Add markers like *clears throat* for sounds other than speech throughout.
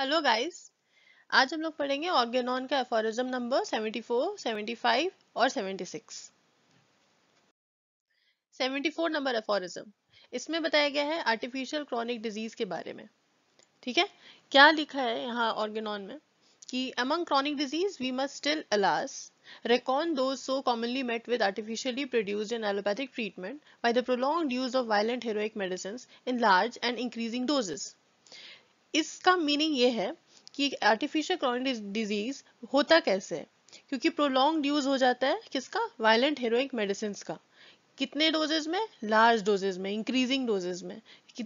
Hello guys आज हम लोग पढ़ेंगे ऑर्गेनॉन का एफोरिज्म नंबर 74, 75 और 76 74 नंबर एफोरिज्म इसमें बताया गया है आर्टिफिशियल क्रॉनिक डिजीज के बारे में ठीक है क्या लिखा है यहाँ ऑर्गेनॉन में कि among chronic disease we must still alas reckon those so commonly met with artificially produced in allopathic treatment by the prolong use of violent heroic medicine in large and increasing doses इसका meaning ये है कि artificial chronic disease होता कैसे क्योंकि prolong use हो जाता है किसका वायलेंट हेरोइक मेडिसिन का कितने डोजेज में लार्ज डोजेज में इंक्रीजिंग डोजेज में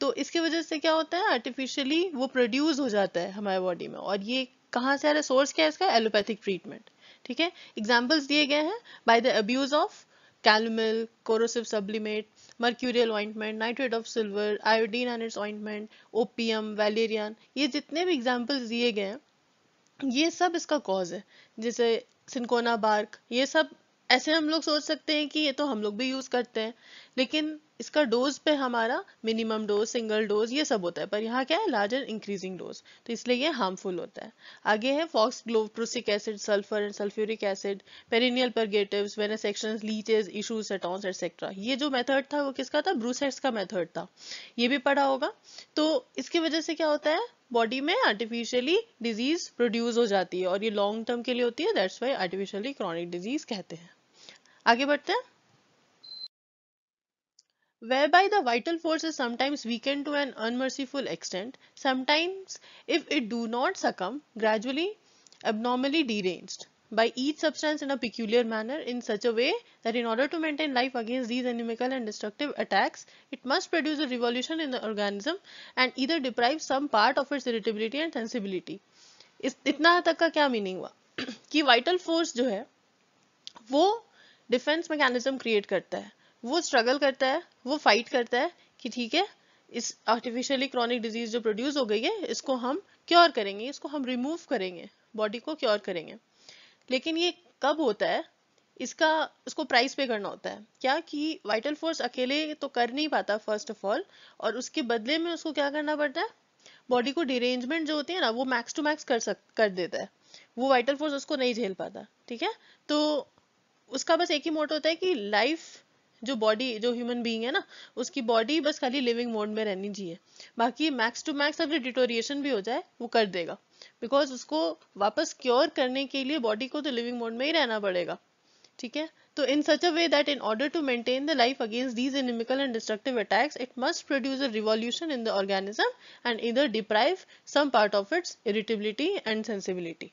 तो इसके वजह से क्या होता है आर्टिफिशियली वो प्रोड्यूस हो जाता है हमारे बॉडी में और ये कहाँ से आ रहा है सोर्स क्या है इसका एलोपैथिक ट्रीटमेंट ठीक है एग्जाम्पल्स दिए गए हैं by the abuse of calomel corrosive sublimate mercurial ointment nitrate of silver iodine and its ointment opium valerian ये जितने भी एग्जाम्पल्स दिए गए हैं ये सब इसका कॉज है जैसे सिंकोना बार्क ये सब ऐसे हम लोग सोच सकते हैं कि ये तो हम लोग भी यूज करते हैं लेकिन इसका डोज पे हमारा मिनिमम डोज सिंगल डोज ये सब होता है पर यहाँ क्या है लार्जर इंक्रीजिंग डोज तो इसलिए ये हार्मफुल होता है आगे है foxglove prussic acid sulphur and sulphuric acid perennial purgative venesection leeches issues setons etcetera ये जो मेथड था वो किसका था ब्रूसेट्स का मेथड था ये भी पढ़ा होगा तो इसकी वजह से क्या होता है बॉडी में आर्टिफिशियली डिजीज प्रोड्यूस हो जाती है और ये लॉन्ग टर्म के लिए होती है that's why artificially chronic disease कहते हैं आगे बढ़ते हैं whereby the vital force is sometimes weakened to an unmerciful extent, sometimes if it do not succumb, gradually abnormally deranged by each substance in a peculiar manner in such a way that in order to maintain life against these inimical and destructive attacks, it must produce a revolution in the organism and either deprive some part of its irritability and sensibility. इस इतना तक का क्या meaning हुआ *clears throat* कि vital force जो है वो डिफेंस मैकेनिज्म क्रिएट करता है वो स्ट्रगल करता है वो फाइट करता है कि ठीक है इस आर्टिफिशियली क्रॉनिक डिजीज जो प्रोड्यूस हो गई है इसको हम क्योर करेंगे इसको हम रिमूव करेंगे बॉडी को क्योर करेंगे लेकिन ये कब होता है इसका उसको प्राइस पे करना होता है क्या कि वाइटल फोर्स अकेले तो कर नहीं पाता फर्स्ट ऑफ ऑल और उसके बदले में उसको क्या करना पड़ता है बॉडी को डिरेंजमेंट जो होती है ना वो मैक्स टू मैक्स कर सक कर देता है वो वाइटल फोर्स उसको नहीं झेल पाता ठीक है तो उसका बस एक ही मोट होता है कि लाइफ जो बॉडी जो ह्यूमन बीइंग है ना उसकी बॉडी बस खाली लिविंग मोड में रहनी चाहिए बाकी मैक्स टू मैक्स अगर डिटोरिएशन भी हो जाए वो कर देगा बिकॉज उसको वापस क्योर करने के लिए बॉडी को तो लिविंग मोड में ही रहना पड़ेगा ठीक है तो in such a way that in order to maintain the life against these inimical and destructive attacks it must produce a revolution in the organism and either deprive some part of its irritability and sensibility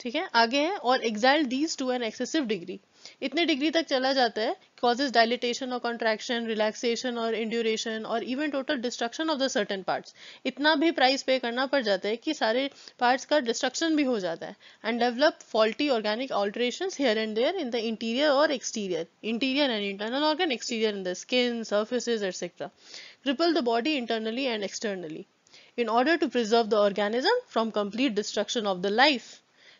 ठीक है आगे है और exalt these to an excessive degree इतने degree तक चला जाता है कॉजेज डायलिटेशन और कॉन्ट्रैक्शन रिलैक्सेशन और इंड्यूरेशन और even total destruction of the certain parts इतना भी प्राइस पे करना पड़ जाता है कि सारे पार्ट्स का डिस्ट्रक्शन भी हो जाता है and develop faulty organic alteration here and there in the interior और exterior interior and internal organ exterior in the skin surfaces etcetera cripple the body internally and externally in order to preserve the organism from complete destruction of the life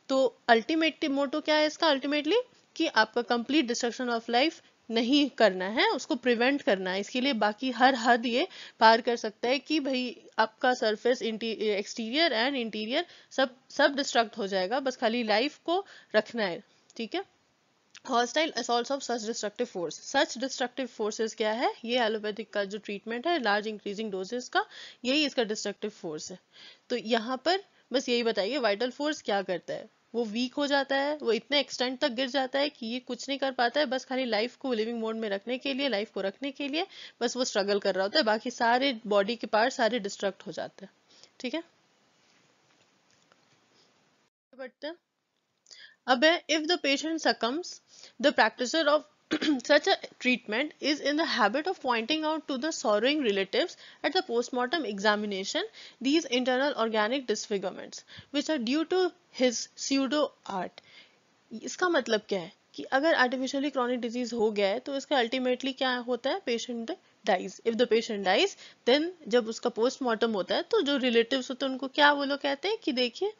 तो ultimately motto क्या है इसका ultimately कि आपका complete destruction of life नहीं करना है उसको प्रिवेंट करना है इसके लिए बाकी हर हद ये पार कर सकता है कि भाई आपका सरफेस एक्सटीरियर एंड इंटीरियर सब सब डिस्ट्रक्ट हो जाएगा बस खाली लाइफ को रखना है ठीक है hostile assault of such destructive force such destructive forces क्या है ये एलोपैथिक का जो ट्रीटमेंट है लार्ज इंक्रीजिंग डोजेस का यही इसका डिस्ट्रक्टिव फोर्स है तो यहाँ पर बस यही बताइए वाइटल फोर्स क्या करता है वो वीक हो जाता है वो इतने एक्सटेंट तक गिर जाता है कि ये कुछ नहीं कर पाता है बस खाली लाइफ को लिविंग मोड में रखने के लिए लाइफ को रखने के लिए बस वो स्ट्रगल कर रहा होता है बाकी सारे बॉडी के पार्ट सारे डिस्ट्रक्ट हो जाते हैं ठीक है बट अब if the patient succumbs the practiser of such a treatment is in the habit of pointing out to the sorrowing relatives at the postmortem examination these internal organic disfigurements which are due to his pseudo art इसका मतलब क्या है कि अगर artificially chronic disease हो गया है तो इसका अल्टीमेटली क्या होता है patient dies if the patient dies then जब उसका postmortem होता है तो जो relatives होते हैं उनको क्या वो लोग कहते हैं कि देखिए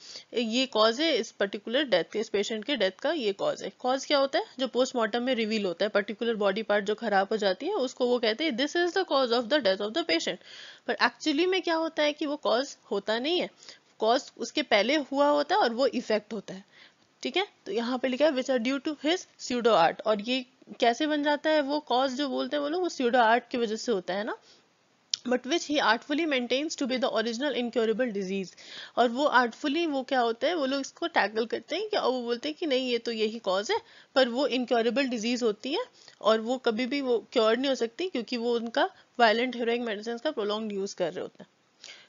ये cause है इस particular death के इस patient के death का ये cause है cause क्या होता है जो postmortem में reveal होता है particular body part जो खराब हो जाती है उसको वो कहते हैं this is the cause of the death of the patient पर actually में क्या होता है कि वो cause होता नहीं है cause उसके पहले हुआ होता है और वो इफेक्ट होता है ठीक है तो यहाँ पे लिखा है which are due to his pseudo art और ये कैसे बन जाता है वो कॉज जो बोलते हैं वो लोग वो स्यूडो आर्ट की वजह से होता है ना but which he artfully maintains to be the original incurable disease और वो आर्टफुली वो क्या होता है वो लोग इसको टैकल करते हैं कि और वो बोलते हैं कि नहीं ये तो यही कॉज है पर वो इनक्योरेबल डिजीज होती है और वो कभी भी वो क्योर नहीं हो सकती क्योंकि वो उनका वायलेंट हीरोइक मेडिसिन का प्रोलॉन्ग यूज कर रहे होते हैं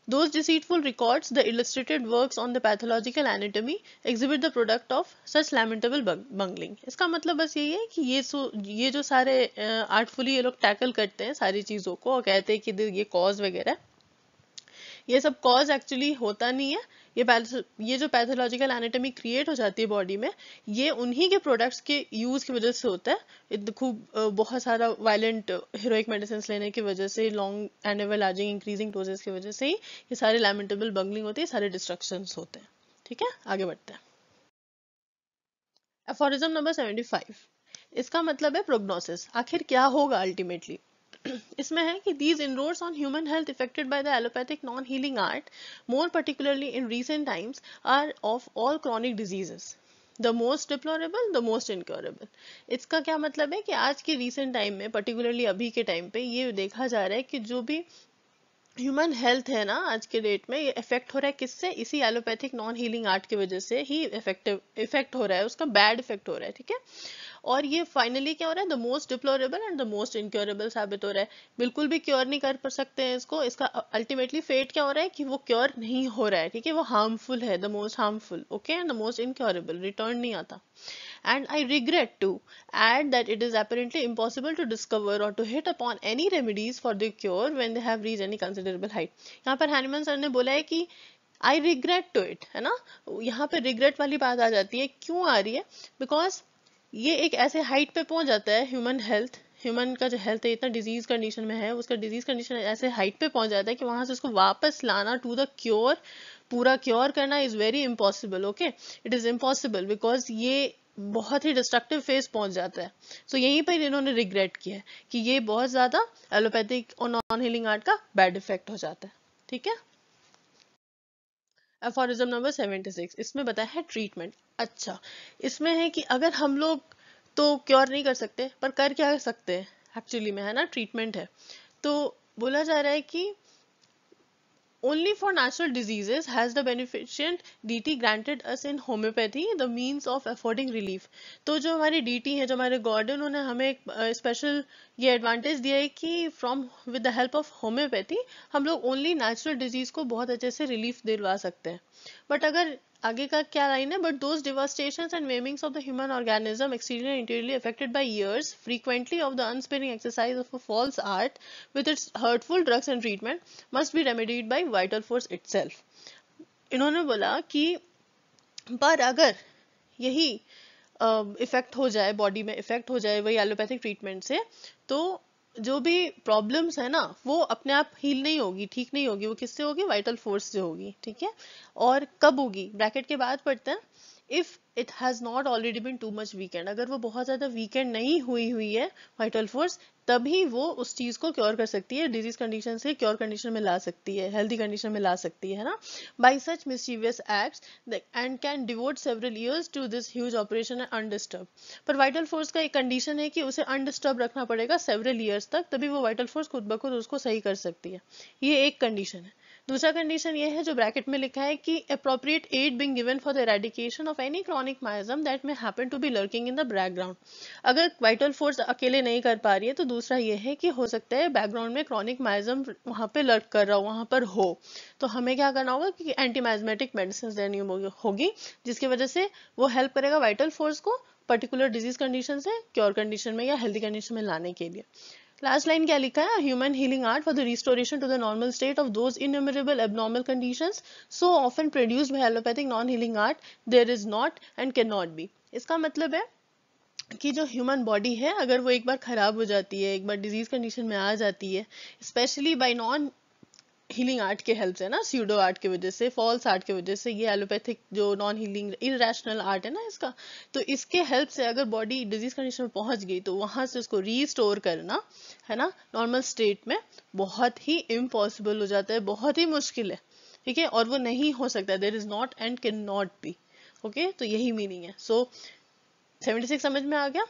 Those deceitful records, the illustrated works on the pathological anatomy, exhibit the product of such lamentable bungling. इसका मतलब बस यही है कि ये सो ये जो सारे artfully ये लोग tackle करते हैं सारी चीज़ों को और कहते हैं कि ये cause वगैरह ये सब कॉज एक्चुअली होता नहीं है ये ये जो पैथोलॉजिकल एनाटॉमी क्रिएट हो जाती है बॉडी में ये उन्हीं के प्रोडक्ट्स के यूज की वजह से होता है खूब बहुत सारा वायलेंट हीरोइक मेडिसिन लेने की वजह से long and ever enlarging increasing doses की वजह से ही ये सारे लैमेंटेबल बंगलिंग होती है सारे डिस्ट्रक्शन होते हैं ठीक है आगे बढ़ते हैं एफोरिज्म नंबर सेवेंटी फाइव इसका मतलब है प्रोग्नोसिस आखिर क्या होगा अल्टीमेटली *clears throat* इसमें है कि these inroads on human health effected by the allopathic non healing art more particularly in recent times are of all chronic diseases the most deplorable the most incurable इसका क्या मतलब है कि आज के रिसेंट टाइम में पर्टिकुलरली अभी के टाइम पे ये देखा जा रहा है कि जो भी ह्यूमन हेल्थ है ना आज के डेट में ये इफेक्ट हो रहा है किससे इसी एलोपैथिक नॉन हीलिंग आर्ट की वजह से ही इफेक्टिव इफेक्ट हो रहा है उसका बैड इफेक्ट हो रहा है ठीक है और ये फाइनली क्या हो रहा है the most deplorable and the most incurable साबित हो रहा है बिल्कुल भी क्योर नहीं कर सकते हैं इसको इसका अल्टीमेटली फेट क्या हो रहा है कि वो क्योर नहीं हो रहा है ठीक है वो हार्मफुल है the most harmful okay and the most incurable return नहीं आता and I regret to add that it is apparently impossible to discover or to hit upon any remedies for the cure when they have reached any considerable height. यहाँ पर Hahnemann sir ने बोला है कि I regret to it है ना यहाँ पे regret वाली बात आ जाती है क्यों आ रही है because ये एक ऐसे height पे पहुंच जाता है human health ह्यूमन का जो हेल्थ है इतना डिजीज कंडीशन में है उसका डिजीज कंडीशन ऐसे हाइट पे पहुंच जाता है कि वहां से उसको वापस लाना टू द क्योर पूरा क्योर करना is very impossible okay it is impossible because ये बहुत ही डिस्ट्रक्टिव फेज पहुंच जाता है सो so, यहीं पर इन्होंने रिग्रेट किया है कि ये बहुत ज़्यादा एलोपैथिक और नॉन हीलिंग आर्ट का बैड इफेक्ट हो जाता है ठीक है एफोरिज्म नंबर 76 इसमें बताया है ट्रीटमेंट अच्छा इसमें है कि अगर हम लोग तो क्योर नहीं कर सकते पर कर क्या सकते हैं एक्चुअली में है ना ट्रीटमेंट है तो बोला जा रहा है कि only for natural diseases has the beneficent DT granted us in homeopathy the means of affording relief तो जो हमारी डीटी है जो हमारे गॉड है उन्होंने हमें एक स्पेशल ये एडवांटेज दिया है कि from with the help of homoeopathy हम लोग ओनली नेचुरल डिजीज को बहुत अच्छे से रिलीफ दिलवा सकते हैं बट अगर आगे का क्या लाइन है but those devastation and maimings of the human organism exterior interiorly affected by years frequently of the unsparing exercise of a false art with its hurtful drugs and treatment must be remedied by vital force it इन्होंने बोला कि पर अगर यही effect uh, हो जाए body में effect हो जाए वही एलोपैथिक ट्रीटमेंट से तो जो भी प्रॉब्लम्स है ना वो अपने आप हील नहीं होगी ठीक नहीं होगी वो किससे होगी वाइटल फोर्स से होगी ठीक है और कब होगी ब्रैकेट के बाद पढ़ते हैं if it has not already been too much weakened अगर वो बहुत ज्यादा वीकेंड नहीं हुई हुई है वाइटल फोर्स तभी वो उस चीज को क्योर कर सकती है डिजीज कंडीशन से क्योर कंडीशन में ला सकती है हेल्थी कंडीशन में ला सकती है ना by such mischievous act and can devote several years to this huge operation and undisturbed पर वाइटल फोर्स का एक कंडीशन है कि उसे अनडिस्टर्ब रखना पड़ेगा सेवरल ईयर्स तक तभी वो वाइटल फोर्स खुद ब खुद उसको सही कर सकती है ये एक कंडीशन है दूसरा कंडीशन ये है जो ब्रैकेट में लिखा है कि appropriate aid being given for the eradication of any chronic miasm that may happen to be lurking in the background अगर वाइटल फोर्स अकेले नहीं कर पा रही है तो दूसरा ये है कि हो सकता है बैकग्राउंड में क्रॉनिक माइजम वहाँ पे लर्क कर रहा हो वहाँ पर हो तो हमें क्या करना होगा कि एंटी माइजमेटिक मेडिसिन देनी होगी जिसकी वजह से वो हेल्प करेगा वाइटल फोर्स को पर्टिकुलर डिजीज कंडीशन से क्योर कंडीशन में या हेल्थी कंडीशन में लाने के लिए लास्ट लाइन क्या लिखा है human healing art for the restoration to the normal state of those innumerable abnormal condition so often produced by allopathic non healing art there is not and can not be इसका मतलब है कि जो human body है अगर वो एक बार खराब हो जाती है एक बार डिजीज कंडीशन में आ जाती है especially by non healing art के हेल्प से ना सीडो आर्ट की वजह से फॉल्स आर्ट की वजह से ये एलोपैथिक जो नॉन हीलिंग इेशनल आर्ट है ना इसका तो इसके हेल्प से अगर बॉडी डिजीज कंडीशन में पहुंच गई तो वहां से उसको रीस्टोर करना है ना नॉर्मल स्टेट में बहुत ही इम्पॉसिबल हो जाता है बहुत ही मुश्किल है ठीक है और वो नहीं हो सकता there is not and can not be okay तो यही मीनिंग है सो so, 76 समझ में आ गया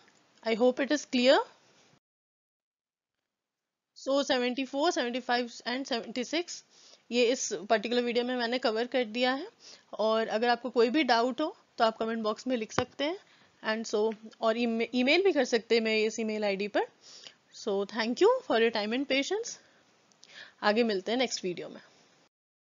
I hope it is clear so seventy four seventy five and seventy six ये इस पर्टिकुलर वीडियो में मैंने कवर कर दिया है और अगर आपको कोई भी डाउट हो तो आप कमेंट बॉक्स में लिख सकते हैं एंड सो so, और ईमेल भी कर सकते हैं मेरे इस ईमेल आईडी पर so thank you for your time and patience आगे मिलते हैं नेक्स्ट वीडियो में